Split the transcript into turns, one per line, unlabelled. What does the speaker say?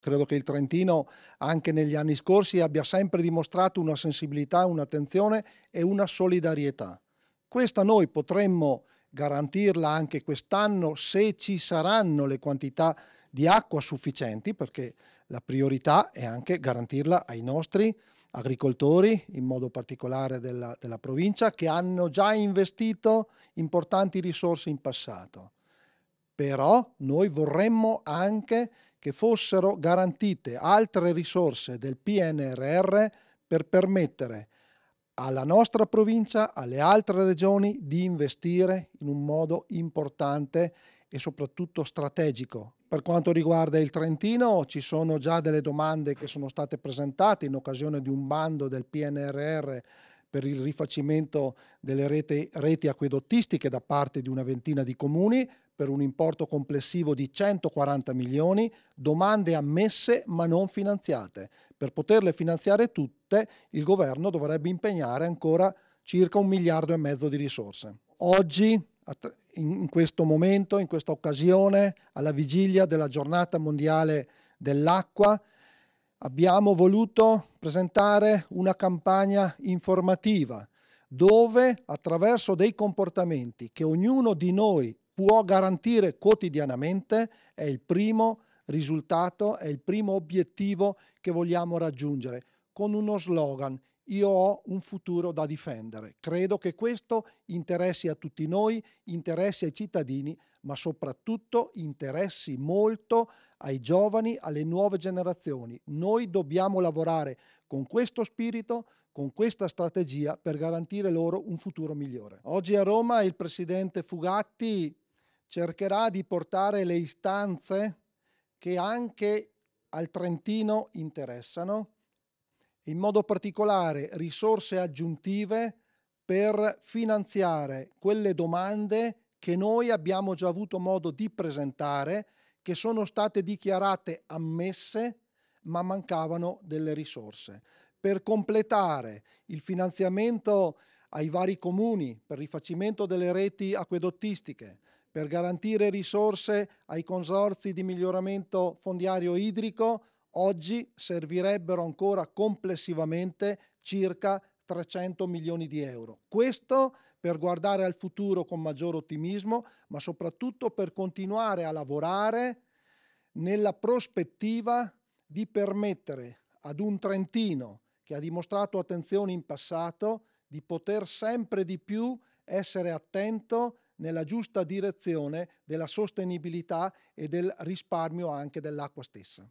Credo che il Trentino anche negli anni scorsi abbia sempre dimostrato una sensibilità, un'attenzione e una solidarietà. Questa noi potremmo garantirla anche quest'anno se ci saranno le quantità di acqua sufficienti, perché la priorità è anche garantirla ai nostri agricoltori, in modo particolare della, della provincia, che hanno già investito importanti risorse in passato però noi vorremmo anche che fossero garantite altre risorse del PNRR per permettere alla nostra provincia, alle altre regioni di investire in un modo importante e soprattutto strategico. Per quanto riguarda il Trentino ci sono già delle domande che sono state presentate in occasione di un bando del PNRR per il rifacimento delle reti, reti acquedottistiche da parte di una ventina di comuni per un importo complessivo di 140 milioni, domande ammesse ma non finanziate. Per poterle finanziare tutte il governo dovrebbe impegnare ancora circa un miliardo e mezzo di risorse. Oggi, in questo momento, in questa occasione, alla vigilia della giornata mondiale dell'acqua, abbiamo voluto presentare una campagna informativa dove attraverso dei comportamenti che ognuno di noi può garantire quotidianamente è il primo risultato, è il primo obiettivo che vogliamo raggiungere con uno slogan io ho un futuro da difendere. Credo che questo interessi a tutti noi, interessi ai cittadini, ma soprattutto interessi molto ai giovani, alle nuove generazioni. Noi dobbiamo lavorare con questo spirito, con questa strategia per garantire loro un futuro migliore. Oggi a Roma il presidente Fugatti cercherà di portare le istanze che anche al Trentino interessano in modo particolare risorse aggiuntive per finanziare quelle domande che noi abbiamo già avuto modo di presentare, che sono state dichiarate ammesse, ma mancavano delle risorse. Per completare il finanziamento ai vari comuni per rifacimento delle reti acquedottistiche, per garantire risorse ai consorzi di miglioramento fondiario idrico Oggi servirebbero ancora complessivamente circa 300 milioni di euro. Questo per guardare al futuro con maggior ottimismo, ma soprattutto per continuare a lavorare nella prospettiva di permettere ad un Trentino che ha dimostrato attenzione in passato di poter sempre di più essere attento nella giusta direzione della sostenibilità e del risparmio anche dell'acqua stessa.